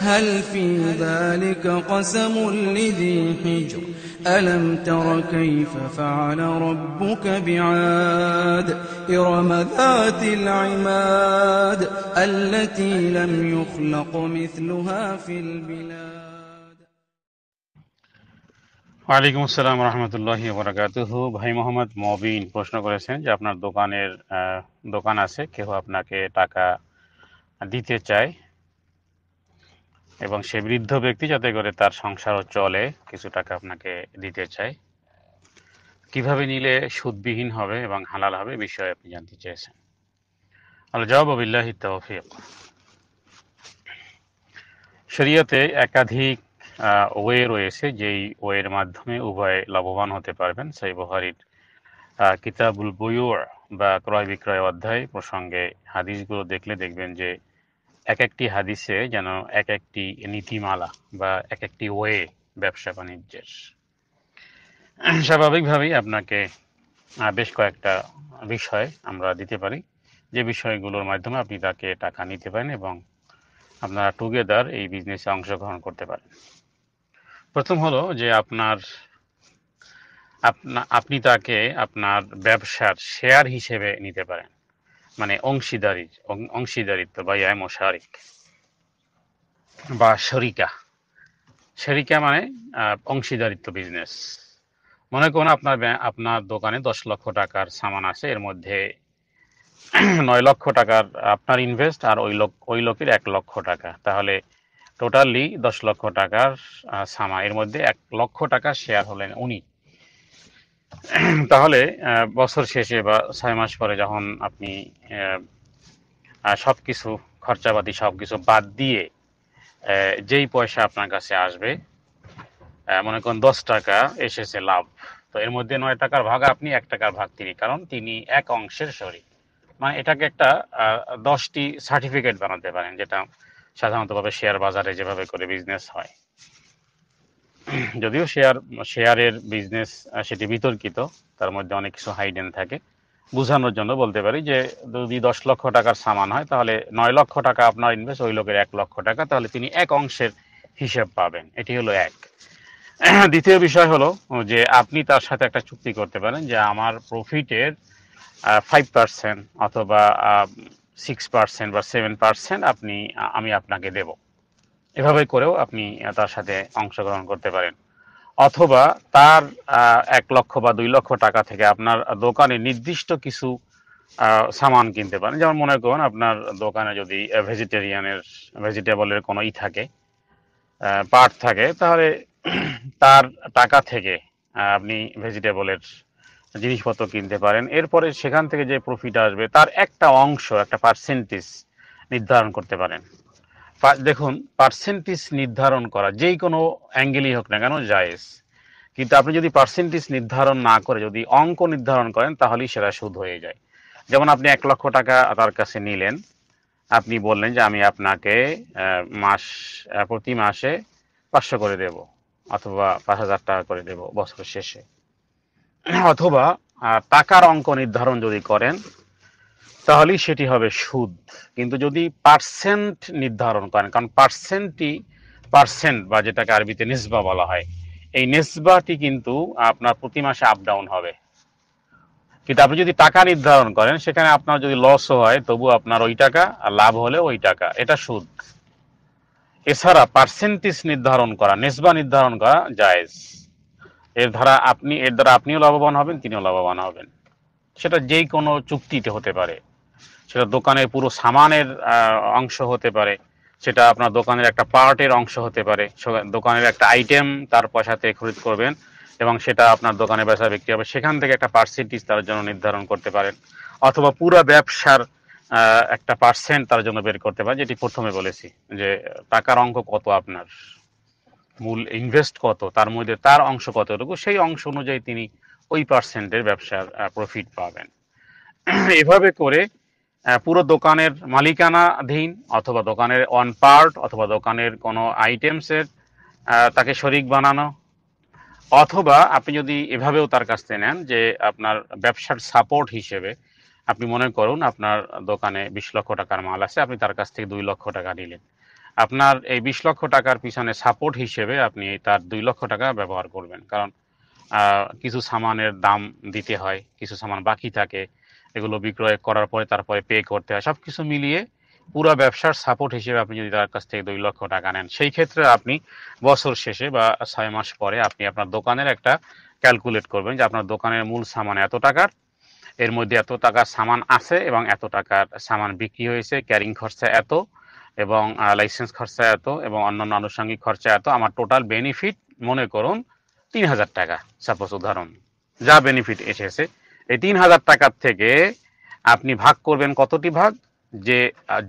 هل في ذلك قسم لذي حجر ألم تر كيف فعل ربك بعاد إرم ذات العماد التي لم يخلق مثلها في البلاد ওয়ালাইকুম আসসালাম রহমতুল্লাহ বরাকাতুহ ভাই মোহাম্মদ মবিন প্রশ্ন করেছেন যে আপনার দোকানের দোকান আছে কেউ আপনাকে টাকা দিতে চায় এবং সে বৃদ্ধ ব্যক্তি যাতে করে তার সংসারও চলে কিছু টাকা আপনাকে দিতে চাই কিভাবে নিলে সুদবিহীন হবে এবং হালাল হবে বিষয়ে আপনি জানতে চেয়েছেন আল জবাবিল্লাহি তৌফিক শরীয়তে একাধিক ওয়ে রয়েছে যেই ওয়ের মাধ্যমে উভয় লাভবান হতে পারবেন সেই বহারির কিতাবুল বইউর বা ক্রয় বিক্রয় অধ্যায় প্রসঙ্গে হাদিসগুলো দেখলে দেখবেন যে এক একটি হাদিসে যেন এক একটি নীতিমালা বা এক একটি ওয়ে ব্যবসা বাণিজ্যের স্বাভাবিকভাবেই আপনাকে বেশ কয়েকটা বিষয় আমরা দিতে পারি যে বিষয়গুলোর মাধ্যমে আপনি তাকে টাকা নিতে পারেন এবং আপনারা টুগেদার এই বিজনেসে অংশগ্রহণ করতে পারেন প্রথম হলো যে আপনার আপনি তাকে আপনার ব্যবসার শেয়ার হিসেবে নিতে পারেন মানে অংশীদারি অংশীদারিত্ব বা ইয়ায় মোশারিক বা শরিকা শরিকা মানে অংশীদারিত্ব বিজনেস মনে করুন আপনার আপনার দোকানে দশ লক্ষ টাকার সামান আছে এর মধ্যে নয় লক্ষ টাকার আপনার ইনভেস্ট আর ওই লোক ওই লোকের এক লক্ষ টাকা তাহলে টোটালি দশ লক্ষ টাকার সামান এর মধ্যে এক লক্ষ টাকা শেয়ার হলেন উনি তাহলে বছর শেষে বা ছয় মাস পরে যখন আপনি সব কিছু খরচাপাতি সব কিছু বাদ দিয়ে যেই পয়সা আপনার কাছে আসবে মনে করেন দশ টাকা এসেছে লাভ তো এর মধ্যে নয় টাকার ভাগ আপনি এক টাকার ভাগ তিনি কারণ তিনি এক অংশের শরীর মানে এটাকে একটা দশটি সার্টিফিকেট বানাতে পারেন যেটা সাধারণতভাবে শেয়ার বাজারে যেভাবে করে বিজনেস হয় যদিও শেয়ার শেয়ারের বিজনেস সেটি বিতর্কিত তার মধ্যে অনেক কিছু হাইডেন থাকে বোঝানোর জন্য বলতে পারি যে যদি দশ লক্ষ টাকার সামান হয় তাহলে নয় লক্ষ টাকা আপনার ইনভেস্ট ওই লোকের এক লক্ষ টাকা তাহলে তিনি এক অংশের হিসেব পাবেন এটি হলো এক দ্বিতীয় বিষয় হলো যে আপনি তার সাথে একটা চুক্তি করতে পারেন যে আমার প্রফিটের ফাইভ পার্সেন্ট অথবা সিক্স পার্সেন্ট বা সেভেন পার্সেন্ট আপনি আমি আপনাকে দেবো এভাবে করেও আপনি তার সাথে অংশগ্রহণ করতে পারেন অথবা তার এক লক্ষ বা দুই লক্ষ টাকা থেকে আপনার দোকানে নির্দিষ্ট কিছু সামান কিনতে পারেন যেমন মনে করুন আপনার দোকানে যদি ভেজিটেরিয়ানের ভেজিটেবলের কোনো ই থাকে পাট থাকে তাহলে তার টাকা থেকে আপনি ভেজিটেবলের জিনিসপত্র কিনতে পারেন এরপরে সেখান থেকে যে প্রফিট আসবে তার একটা অংশ একটা পার্সেন্টেজ নির্ধারণ করতে পারেন দেখুন পার্সেন্টেজ নির্ধারণ করা যেই কোনো অ্যাঙ্গেলই হোক না কেন জায়েজ কিন্তু আপনি যদি পার্সেন্টেজ নির্ধারণ না করে যদি অঙ্ক নির্ধারণ করেন তাহলেই সেটা সুদ হয়ে যায় যেমন আপনি এক লক্ষ টাকা তার কাছে নিলেন আপনি বললেন যে আমি আপনাকে মাস প্রতি মাসে পাঁচশো করে দেব অথবা পাঁচ হাজার টাকা করে দেব বছর শেষে অথবা টাকার অঙ্ক নির্ধারণ যদি করেন তাহলেই সেটি হবে সুদ কিন্তু যদি পার্সেন্ট নির্ধারণ করেন কারণ পার্সেন্টটি পার্সেন্ট বা যেটাকে আরবিতে নিসবা বলা হয় এই নিসবাটি কিন্তু আপনার প্রতি মাসে আপ ডাউন হবে কিন্তু আপনি যদি টাকা নির্ধারণ করেন সেখানে আপনার যদি লসও হয় তবু আপনার ওই টাকা আর লাভ হলে ওই টাকা এটা সুদ এছাড়া পার্সেন্টেজ নির্ধারণ করা নিসবা নির্ধারণ করা জায়েজ এর দ্বারা আপনি এর দ্বারা আপনিও লাভবান হবেন তিনিও লাভবান হবেন সেটা যেই কোনো চুক্তিতে হতে পারে সেটা দোকানের পুরো সামানের অংশ হতে পারে সেটা আপনার দোকানের একটা পার্টের অংশ হতে পারে দোকানের একটা আইটেম তার পয়সাতে খরিদ করবেন এবং সেটা আপনার দোকানে ব্যবসা বিক্রি হবে সেখান থেকে একটা পার্সেন্টেজ তার জন্য নির্ধারণ করতে পারেন অথবা পুরো ব্যবসার একটা পার্সেন্ট তার জন্য বের করতে পারেন যেটি প্রথমে বলেছি যে টাকার অঙ্ক কত আপনার মূল ইনভেস্ট কত তার মধ্যে তার অংশ কতটুকু সেই অংশ অনুযায়ী তিনি ওই পার্সেন্টের ব্যবসার প্রফিট পাবেন এভাবে করে পুরো দোকানের অধীন অথবা দোকানের অন পার্ট অথবা দোকানের কোনো আইটেমসের তাকে শরিক বানানো অথবা আপনি যদি এভাবেও তার কাছ থেকে নেন যে আপনার ব্যবসার সাপোর্ট হিসেবে আপনি মনে করুন আপনার দোকানে বিশ লক্ষ টাকার মাল আছে আপনি তার কাছ থেকে দুই লক্ষ টাকা নিলেন আপনার এই বিশ লক্ষ টাকার পিছনে সাপোর্ট হিসেবে আপনি তার দুই লক্ষ টাকা ব্যবহার করবেন কারণ কিছু সামানের দাম দিতে হয় কিছু সামান বাকি থাকে এগুলো বিক্রয় করার পরে তারপরে পে করতে হয় সব কিছু মিলিয়ে পুরো ব্যবসার সাপোর্ট হিসেবে আপনি যদি তার কাছ থেকে দুই লক্ষ টাকা নেন সেই ক্ষেত্রে আপনি বছর শেষে বা ছয় মাস পরে আপনি আপনার দোকানের একটা ক্যালকুলেট করবেন যে আপনার দোকানের মূল সামান এত টাকার এর মধ্যে এত টাকার সামান আছে এবং এত টাকার সামান বিক্রি হয়েছে ক্যারিং খরচা এত এবং লাইসেন্স খরচা এত এবং অন্যান্য আনুষঙ্গিক খরচা এত আমার টোটাল বেনিফিট মনে করুন তিন হাজার টাকা সাপোজ উদাহরণ যা বেনিফিট এসেছে এই তিন হাজার টাকার থেকে আপনি ভাগ করবেন কতটি ভাগ যে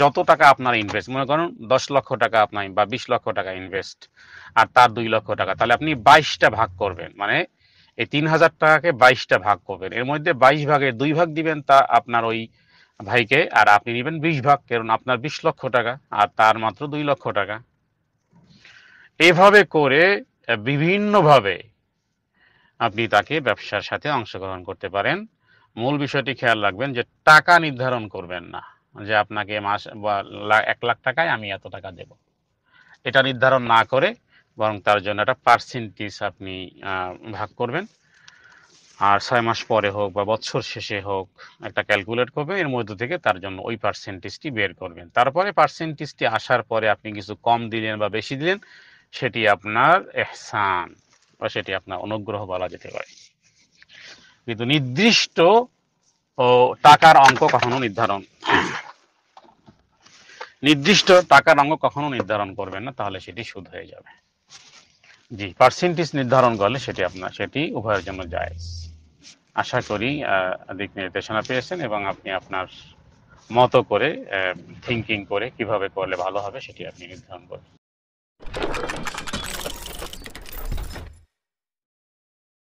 যত টাকা আপনার ইনভেস্ট মনে করুন দশ লক্ষ টাকা আপনার বা বিশ লক্ষ টাকা ইনভেস্ট আর তার দুই লক্ষ টাকা তাহলে আপনি বাইশটা ভাগ করবেন মানে এই তিন হাজার টাকাকে বাইশটা ভাগ করবেন এর মধ্যে বাইশ ভাগে দুই ভাগ দিবেন তা আপনার ওই ভাইকে আর আপনি নেবেন বিশ ভাগ কারণ আপনার বিশ লক্ষ টাকা আর তার মাত্র দুই লক্ষ টাকা এভাবে করে বিভিন্নভাবে আপনি তাকে ব্যবসার সাথে অংশগ্রহণ করতে পারেন মূল বিষয়টি খেয়াল রাখবেন যে টাকা নির্ধারণ করবেন না যে আপনাকে মাস বা এক লাখ টাকায় আমি এত টাকা দেব এটা নির্ধারণ না করে বরং তার জন্য একটা পার্সেন্টেজ আপনি ভাগ করবেন আর ছয় মাস পরে হোক বা বছর শেষে হোক একটা ক্যালকুলেট করবেন এর মধ্যে থেকে তার জন্য ওই পার্সেন্টেজটি বের করবেন তারপরে পার্সেন্টেজটি আসার পরে আপনি কিছু কম দিলেন বা বেশি দিলেন সেটি আপনার এহসান বা সেটি আপনার অনুগ্রহ বলা যেতে পারে কিন্তু নির্দিষ্ট ও টাকার অঙ্ক কখনো নির্ধারণ নির্দিষ্ট টাকার অঙ্ক কখনো নির্ধারণ করবেন না তাহলে সেটি সুদ হয়ে যাবে জি পার্সেন্টেজ নির্ধারণ করলে সেটি আপনার সেটি উভয়ের জন্য যায় আশা করি দিক নির্দেশনা পেয়েছেন এবং আপনি আপনার মতো করে থিঙ্কিং করে কিভাবে করলে ভালো হবে সেটি আপনি নির্ধারণ করবেন